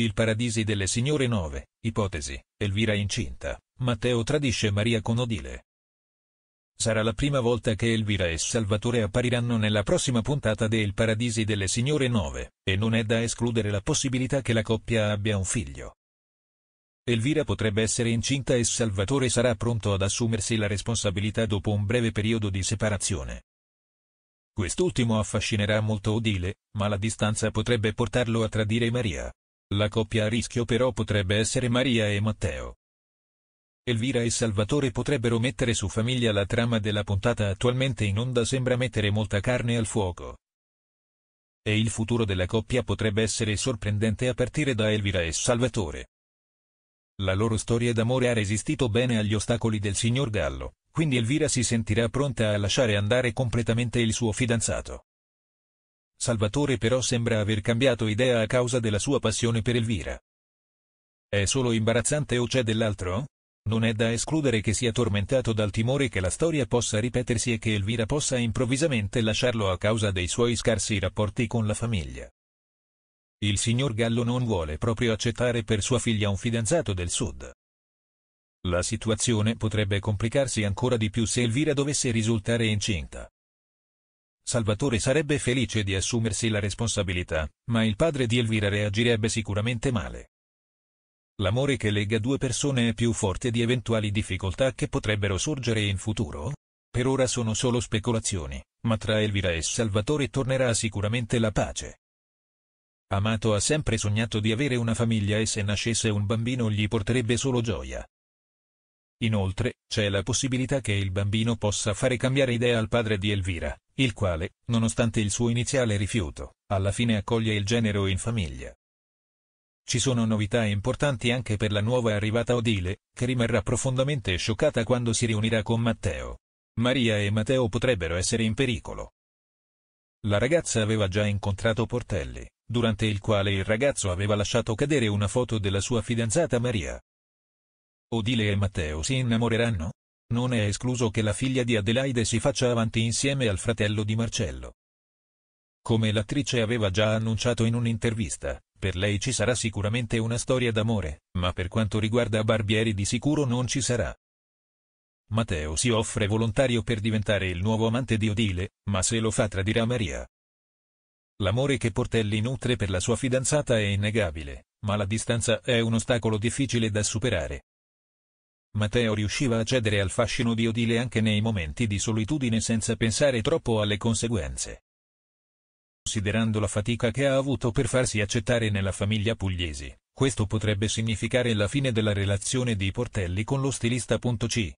Il paradisi delle signore 9, ipotesi, Elvira incinta, Matteo tradisce Maria con Odile. Sarà la prima volta che Elvira e Salvatore appariranno nella prossima puntata del Paradisi delle Signore 9, e non è da escludere la possibilità che la coppia abbia un figlio. Elvira potrebbe essere incinta e Salvatore sarà pronto ad assumersi la responsabilità dopo un breve periodo di separazione. Quest'ultimo affascinerà molto Odile, ma la distanza potrebbe portarlo a tradire Maria, la coppia a rischio però potrebbe essere Maria e Matteo. Elvira e Salvatore potrebbero mettere su famiglia la trama della puntata attualmente in onda sembra mettere molta carne al fuoco. E il futuro della coppia potrebbe essere sorprendente a partire da Elvira e Salvatore. La loro storia d'amore ha resistito bene agli ostacoli del signor Gallo, quindi Elvira si sentirà pronta a lasciare andare completamente il suo fidanzato. Salvatore però sembra aver cambiato idea a causa della sua passione per Elvira. È solo imbarazzante o c'è dell'altro? Non è da escludere che sia tormentato dal timore che la storia possa ripetersi e che Elvira possa improvvisamente lasciarlo a causa dei suoi scarsi rapporti con la famiglia. Il signor Gallo non vuole proprio accettare per sua figlia un fidanzato del sud. La situazione potrebbe complicarsi ancora di più se Elvira dovesse risultare incinta. Salvatore sarebbe felice di assumersi la responsabilità, ma il padre di Elvira reagirebbe sicuramente male. L'amore che lega due persone è più forte di eventuali difficoltà che potrebbero sorgere in futuro? Per ora sono solo speculazioni, ma tra Elvira e Salvatore tornerà sicuramente la pace. Amato ha sempre sognato di avere una famiglia e se nascesse un bambino gli porterebbe solo gioia. Inoltre, c'è la possibilità che il bambino possa fare cambiare idea al padre di Elvira, il quale, nonostante il suo iniziale rifiuto, alla fine accoglie il genero in famiglia. Ci sono novità importanti anche per la nuova arrivata Odile, che rimarrà profondamente scioccata quando si riunirà con Matteo. Maria e Matteo potrebbero essere in pericolo. La ragazza aveva già incontrato Portelli, durante il quale il ragazzo aveva lasciato cadere una foto della sua fidanzata Maria, Odile e Matteo si innamoreranno? Non è escluso che la figlia di Adelaide si faccia avanti insieme al fratello di Marcello. Come l'attrice aveva già annunciato in un'intervista, per lei ci sarà sicuramente una storia d'amore, ma per quanto riguarda Barbieri di sicuro non ci sarà. Matteo si offre volontario per diventare il nuovo amante di Odile, ma se lo fa tradirà Maria. L'amore che Portelli nutre per la sua fidanzata è innegabile, ma la distanza è un ostacolo difficile da superare. Matteo riusciva a cedere al fascino di Odile anche nei momenti di solitudine senza pensare troppo alle conseguenze. Considerando la fatica che ha avuto per farsi accettare nella famiglia pugliesi, questo potrebbe significare la fine della relazione di Portelli con lo stilista. C.